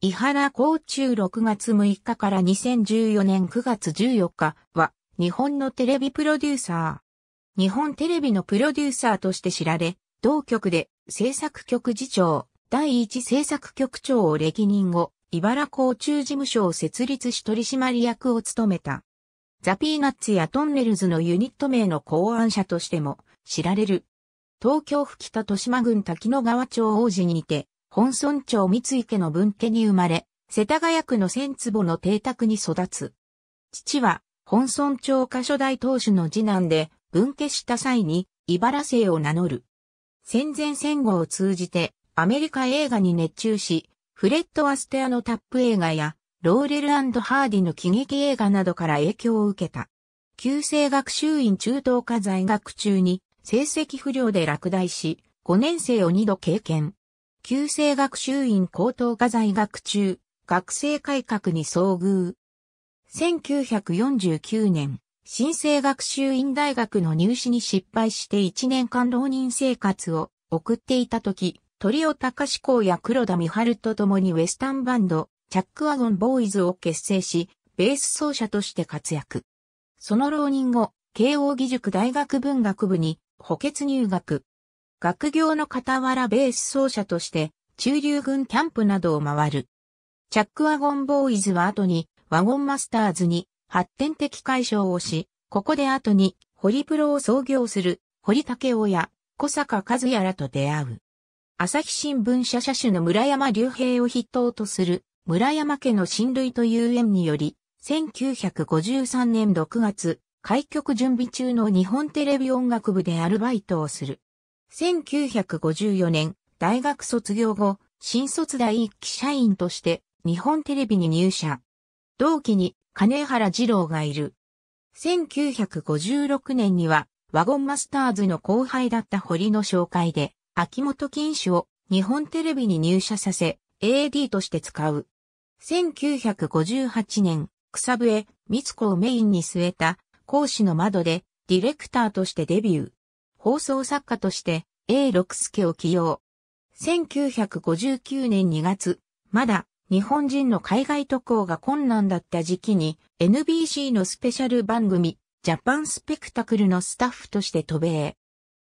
伊原校中6月6日から2014年9月14日は日本のテレビプロデューサー。日本テレビのプロデューサーとして知られ、同局で制作局次長、第一制作局長を歴任後、茨校中事務所を設立し取締役を務めた。ザ・ピーナッツやトンネルズのユニット名の考案者としても知られる。東京吹田豊島郡滝野川町王子にて、本村町三井家の分家に生まれ、世田谷区の千坪の邸宅に育つ。父は、本村町箇所大当主の次男で、分家した際に、茨姓を名乗る。戦前戦後を通じて、アメリカ映画に熱中し、フレッド・アステアのタップ映画や、ローレルハーディの喜劇映画などから影響を受けた。旧制学習院中等科在学中に成績不良で落第し、5年生を2度経験。旧制学習院高等科在学中、学生改革に遭遇。1949年、新生学習院大学の入試に失敗して1年間浪人生活を送っていた時、鳥尾隆志公や黒田美春と共にウェスタンバンド、チャックワゴンボーイズを結成し、ベース奏者として活躍。その浪人後、慶応義塾大学文学部に補欠入学。学業の傍らベース奏者として、中流軍キャンプなどを回る。チャックワゴンボーイズは後に、ワゴンマスターズに発展的解消をし、ここで後に、ホリプロを創業する、堀竹雄や、小坂和也らと出会う。朝日新聞社社主の村山隆平を筆頭とする、村山家の親類という縁により、1953年6月、開局準備中の日本テレビ音楽部でアルバイトをする。1954年、大学卒業後、新卒第一期社員として日本テレビに入社。同期に金原二郎がいる。1956年にはワゴンマスターズの後輩だった堀の紹介で秋元金氏を日本テレビに入社させ AD として使う。1958年、草笛、光子をメインに据えた講師の窓でディレクターとしてデビュー。放送作家として A 六助を起用。1959年2月、まだ日本人の海外渡航が困難だった時期に NBC のスペシャル番組ジャパンスペクタクルのスタッフとして渡米。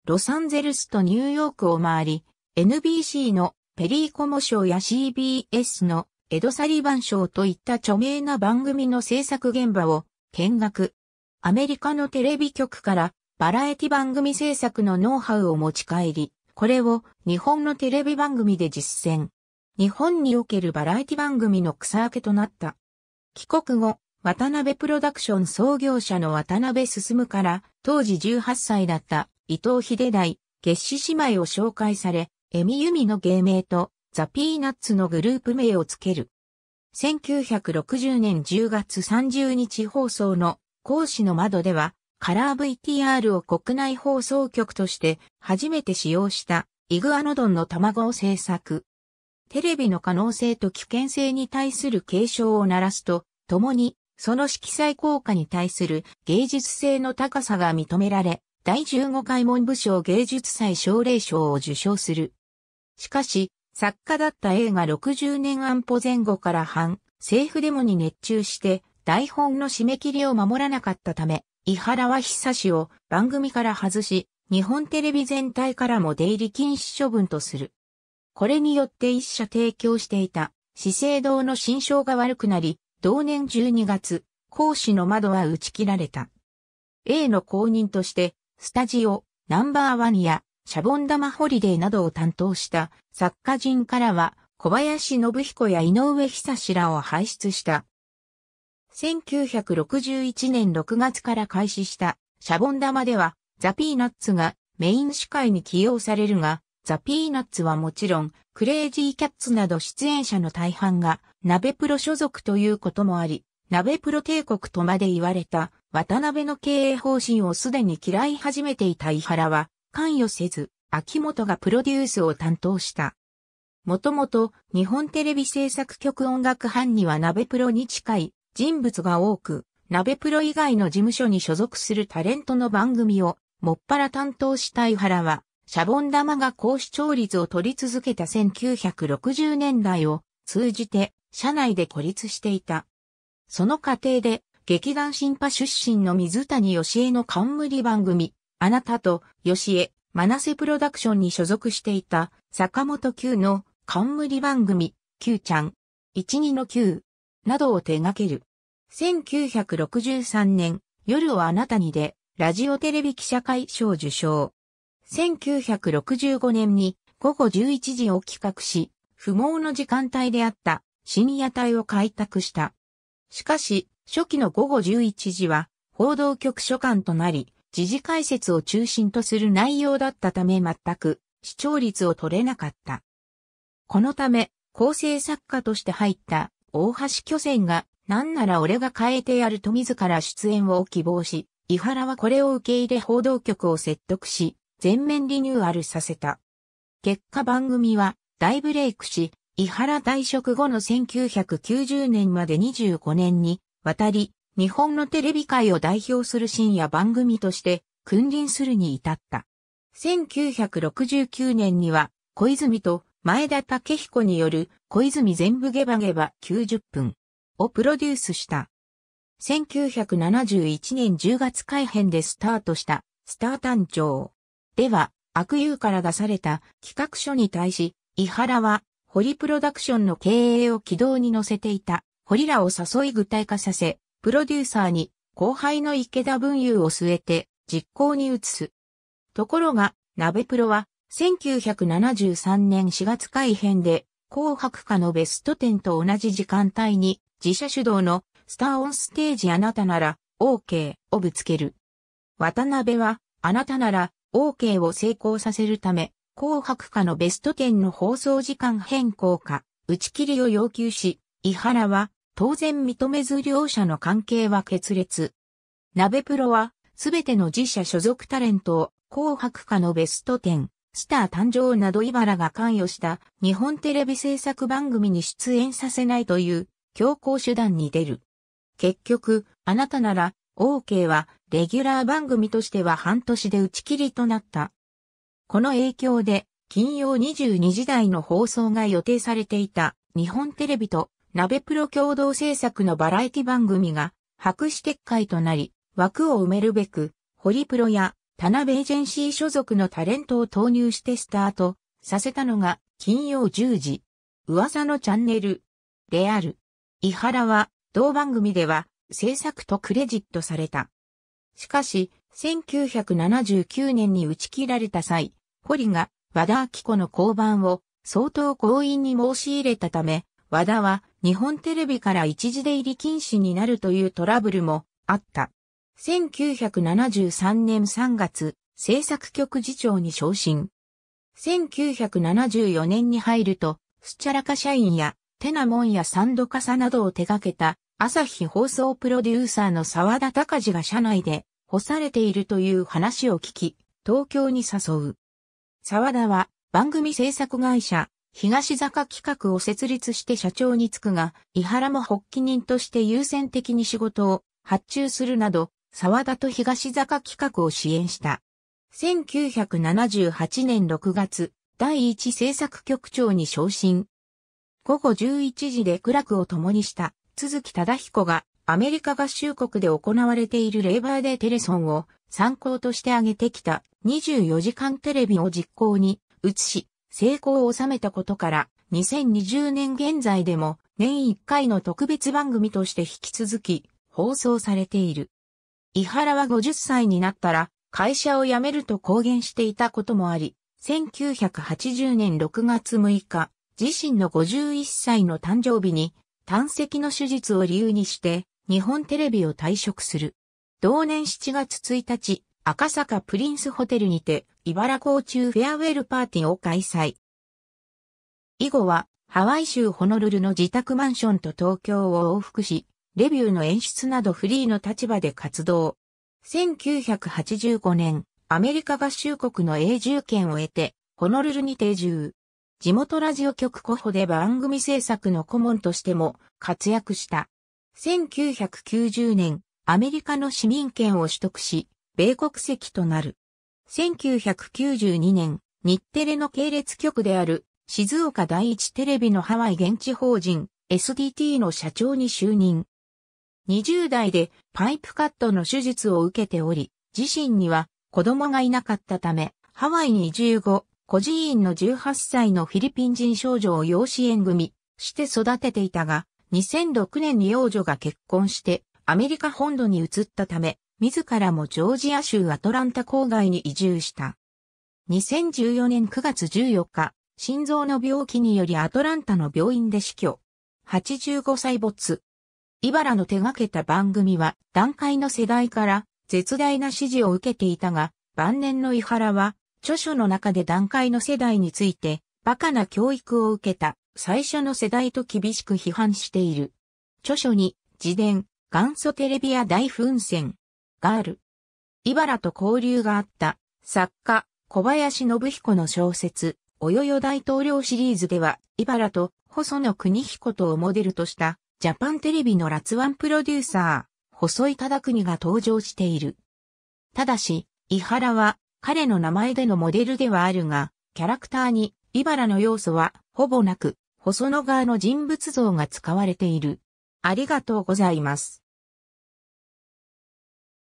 ロサンゼルスとニューヨークを回り、NBC のペリーコモ賞や CBS のエドサリバン賞といった著名な番組の制作現場を見学。アメリカのテレビ局からバラエティ番組制作のノウハウを持ち帰り、これを日本のテレビ番組で実践。日本におけるバラエティ番組の草分けとなった。帰国後、渡辺プロダクション創業者の渡辺進から、当時18歳だった伊藤秀大、月氏姉妹を紹介され、エミユミの芸名とザ・ピーナッツのグループ名をつける。1960年10月30日放送の講師の窓では、カラー VTR を国内放送局として初めて使用したイグアノドンの卵を制作。テレビの可能性と危険性に対する警鐘を鳴らすと、共にその色彩効果に対する芸術性の高さが認められ、第15回文部省芸術祭奨励賞を受賞する。しかし、作家だった映画60年安保前後から反政府デモに熱中して台本の締め切りを守らなかったため、井原は久しを番組から外し、日本テレビ全体からも出入り禁止処分とする。これによって一社提供していた資生堂の心象が悪くなり、同年12月、講師の窓は打ち切られた。A の公認として、スタジオ、ナンバーワンや、シャボン玉ホリデーなどを担当した作家人からは、小林信彦や井上久志らを輩出した1961年6月から開始したシャボン玉ではザ・ピーナッツがメイン司会に起用されるが、ザ・ピーナッツはもちろんクレイジーキャッツなど出演者の大半が鍋プロ所属ということもあり、鍋プロ帝国とまで言われた渡辺の経営方針をすでに嫌い始めていた井原は関与せず、秋元がプロデュースを担当した。もともと日本テレビ制作局音楽班には鍋プロに近い人物が多く、鍋プロ以外の事務所に所属するタレントの番組を、もっぱら担当した井原は、シャボン玉が高視聴率を取り続けた1960年代を通じて、社内で孤立していた。その過程で、劇団新派出身の水谷義恵の冠番組、あなたと義恵、マナセプロダクションに所属していた坂本九の冠番組、九ちゃん、一二の九などを手掛ける。1963年、夜をあなたにで、ラジオテレビ記者会賞受賞。1965年に午後11時を企画し、不毛の時間帯であった深夜帯を開拓した。しかし、初期の午後11時は報道局所管となり、時事解説を中心とする内容だったため全く視聴率を取れなかった。このため、構成作家として入った大橋巨船が、なんなら俺が変えてやると自ら出演を希望し、伊原はこれを受け入れ報道局を説得し、全面リニューアルさせた。結果番組は大ブレイクし、伊原退職後の1990年まで25年に渡り、日本のテレビ界を代表する深夜番組として君臨するに至った。1969年には小泉と前田武彦による小泉全部ゲバゲバ90分をプロデュースした。1971年10月改編でスタートしたスター誕生。では、悪友から出された企画書に対し、伊原は、堀プロダクションの経営を軌道に乗せていた、堀らを誘い具体化させ、プロデューサーに、後輩の池田文雄を据えて、実行に移す。ところが、鍋プロは、1973年4月改編で、紅白歌のベスト10と同じ時間帯に、自社主導のスターオンステージあなたなら OK をぶつける。渡辺は、あなたなら OK を成功させるため、紅白歌のベスト10の放送時間変更か、打ち切りを要求し、伊原は、当然認めず両者の関係は決裂。鍋プロは、すべての自社所属タレントを、紅白歌のベスト10、スター誕生など茨が関与した日本テレビ制作番組に出演させないという強行手段に出る。結局、あなたなら、OK はレギュラー番組としては半年で打ち切りとなった。この影響で、金曜22時台の放送が予定されていた日本テレビと鍋プロ共同制作のバラエティ番組が白紙撤回となり、枠を埋めるべく、ホリプロや田辺エージェンシー所属のタレントを投入してスタートさせたのが金曜10時。噂のチャンネルである。伊原は同番組では制作とクレジットされた。しかし、1979年に打ち切られた際、堀が和田明子の交番を相当強引に申し入れたため、和田は日本テレビから一時出入り禁止になるというトラブルもあった。1973年3月、制作局次長に昇進。1974年に入ると、スチャラカ社員や、テナモンやサンドカサなどを手掛けた、朝日放送プロデューサーの沢田隆二が社内で、干されているという話を聞き、東京に誘う。沢田は、番組制作会社、東坂企画を設立して社長に就くが、伊原も発起人として優先的に仕事を発注するなど、沢田と東坂企画を支援した。1978年6月、第一制作局長に昇進。午後11時で苦楽を共にした、鈴木忠彦が、アメリカ合衆国で行われているレーバーデーテレソンを参考として挙げてきた24時間テレビを実行に移し、成功を収めたことから、2020年現在でも年1回の特別番組として引き続き放送されている。伊原は50歳になったら会社を辞めると公言していたこともあり、1980年6月6日、自身の51歳の誕生日に、胆石の手術を理由にして、日本テレビを退職する。同年7月1日、赤坂プリンスホテルにて、茨港中フェアウェルパーティーを開催。以後は、ハワイ州ホノルルの自宅マンションと東京を往復し、レビューの演出などフリーの立場で活動。1985年、アメリカ合衆国の永住権を得て、ホノルルに定住。地元ラジオ局候補で番組制作の顧問としても活躍した。1990年、アメリカの市民権を取得し、米国籍となる。1992年、日テレの系列局である静岡第一テレビのハワイ現地法人 SDT の社長に就任。20代でパイプカットの手術を受けており、自身には子供がいなかったため、ハワイに15、孤児院の18歳のフィリピン人少女を養子縁組して育てていたが、2006年に幼女が結婚してアメリカ本土に移ったため、自らもジョージア州アトランタ郊外に移住した。2014年9月14日、心臓の病気によりアトランタの病院で死去。85歳没。イバラの手掛けた番組は、段階の世代から絶大な支持を受けていたが、晩年の井原は、著書の中で段階の世代について、バカな教育を受けた最初の世代と厳しく批判している。著書に、自伝、元祖テレビや大噴戦、がある。イバラと交流があった作家、小林信彦の小説、およよ大統領シリーズでは、イバラと細野国彦とをモデルとしたジャパンテレビのラツワンプロデューサー、細井忠国が登場している。ただし、伊原は彼の名前でのモデルではあるが、キャラクターにイバラの要素はほぼなく、細野側の人物像が使われている。ありがとうございます。